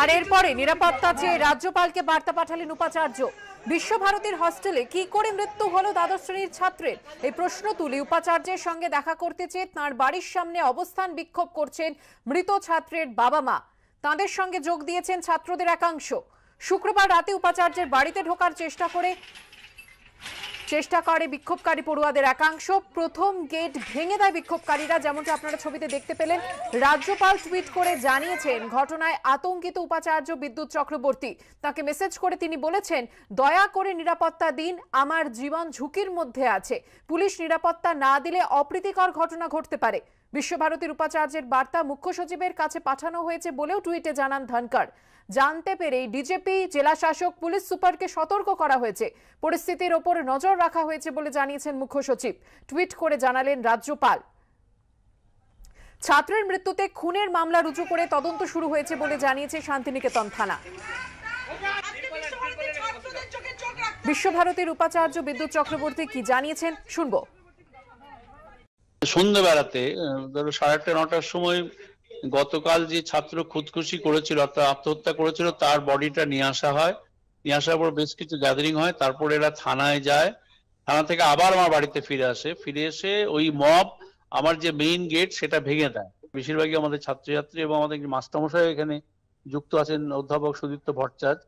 আর এরপরে নিরাপত্তা চেয়ে রাজ্যপালকে বার্তা পাঠালেন উপাচার্য বিশ্বভারতীর হস্টেলে কি করে মৃত্যু হলো দ্বাদশ শ্রেণীর ছাত্রের এই প্রশ্ন তুলে উপাচার্যের সঙ্গে দেখা করতে চেয়ে তাঁর বাড়ির সামনে অবস্থান বিক্ষোভ করছেন মৃত ছাত্রের বাবা মা তাঁদের সঙ্গে যোগ দিয়েছেন ছাত্রদের একাংশ শুক্রবার রাতে উপাচার্যের বাড়িতে ঢোকার চেষ্টা করে চেষ্টা করে বিক্ষোভকারী পড়ুয়াদের একাংশ প্রথম গেট ভেঙে দেয় বিক্ষোভকারীরা যেমনটি আপনারা ছবিতে দেখতে পেলেন রাজ্যপাল টুইট করে জানিয়েছেন ঘটনায় আতঙ্কিত উপাচার্য বিদ্যুৎ চক্রবর্তী তাকে মেসেজ করে তিনি বলেছেন দয়া করে নিরাপত্তা দিন আমার জীবন ঝুঁকির মধ্যে আছে পুলিশ নিরাপত্তা না দিলে অপ্রীতিকর ঘটনা ঘটতে পারে বিশ্বভারতীর উপাচার্যের বার্তা মুখ্য সচিবের কাছে পাঠানো হয়েছে বলেও টুইটে জানান ধনকর জানতে পেরে ডিজেপি জেলা শাসক পুলিশ সুপারকে সতর্ক করা হয়েছে পরিস্থিতির ওপর নজর রাখা হয়েছে বলে জানিয়েছেন মুখ্য সচিব টুইট করে জানালেন রাজ্যপাল ছাত্রের মৃত্যুতে খুনের মামলা রুজু করে তদন্ত শুরু হয়েছে বলে জানিয়েছে শান্তিনিকেতন থানা বিশ্বভারতীর উপাচার্য বিদ্যুৎ চক্রবর্তী কি জানিয়েছেন শুনবো সন্ধ্যেবেলাতে ধরো সাড়ে আটটা নটার সময় গতকাল যে ছাত্র খুদকুশি করেছিল অর্থাৎ আত্মহত্যা করেছিল তার বডিটা নিয়ে আসা হয় নিয়ে আসার পর বেশ কিছু গ্যাদারিং হয় তারপরে এরা থানায় যায় থানা থেকে আবার আমার বাড়িতে ফিরে আসে ফিরে এসে ওই মব আমার যে মেইন গেট সেটা ভেঙে দেয় বেশিরভাগই আমাদের ছাত্রছাত্রী এবং আমাদের মাস্টারমশাই এখানে যুক্ত আছেন অধ্যাপক সুদীপ্ত ভট্টাচার্য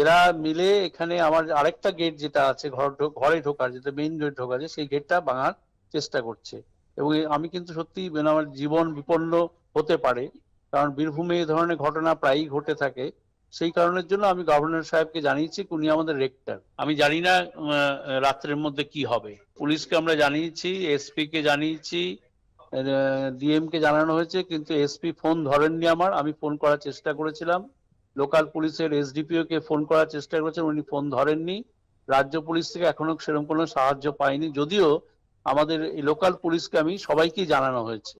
এরা মিলে এখানে আমার আরেকটা গেট যেটা আছে ঘর ঘরে ঢোকার যেটা মেইন গেট ঢোকার সেই গেটটা ভাঙার চেষ্টা করছে এবং আমি কিন্তু সত্যি মানে আমার জীবন বিপন্ন হতে পারে কারণ বীরভূমে এই ধরনের ঘটনা প্রায়ই ঘটে থাকে সেই কারণের জন্য আমি গভর্নর সাহেবকে জানিয়েছি উনি আমাদের রেক্টার আমি জানি না রাত্রের মধ্যে কি হবে পুলিশকে আমরা জানিয়েছি এসপি কে জানিয়েছি ডিএম কে জানানো হয়েছে কিন্তু এসপি ফোন ধরেননি আমার আমি ফোন করার চেষ্টা করেছিলাম লোকাল পুলিশের এসডিপিও কে ফোন করার চেষ্টা করেছেন উনি ফোন ধরেননি রাজ্য পুলিশ থেকে এখনো সেরকম কোনো সাহায্য পাইনি যদিও আমাদের লোকাল পুলিশকে আমি সবাইকে জানানো হয়েছে